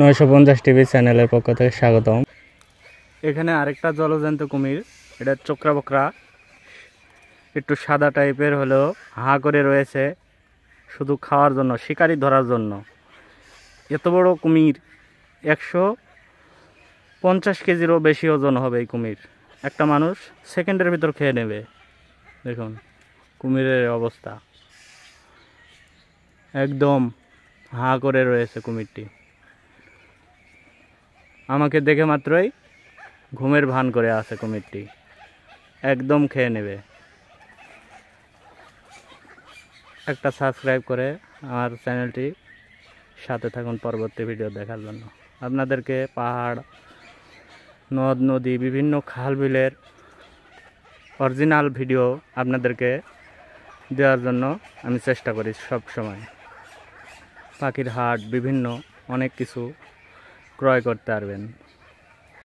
নয়শো পঞ্চাশ টিভি চ্যানেলের পক্ষ থেকে স্বাগতম এখানে আরেকটা জলজান্ত কুমির এটা চোকরা বকরা একটু সাদা টাইপের হলেও হা করে রয়েছে শুধু খাওয়ার জন্য শিকারি ধরার জন্য এত বড় কুমির একশো পঞ্চাশ কেজিরও বেশি ওজন হবে এই কুমির একটা মানুষ সেকেন্ডের ভিতর খেয়ে নেবে দেখুন কুমিরের অবস্থা একদম হা করে রয়েছে কুমিরটি আমাকে দেখে মাত্রই ঘুমের ভান করে আছে কুমিরটি একদম খেয়ে নেবে একটা সাবস্ক্রাইব করে আমার চ্যানেলটি সাথে থাকুন পরবর্তী ভিডিও দেখার জন্য আপনাদেরকে পাহাড় নদ নদী বিভিন্ন খাল বিলের অরিজিনাল ভিডিও আপনাদেরকে দেওয়ার জন্য আমি চেষ্টা করি সব সময় পাখির হাট বিভিন্ন অনেক কিছু ক্রয় করতে পারবেন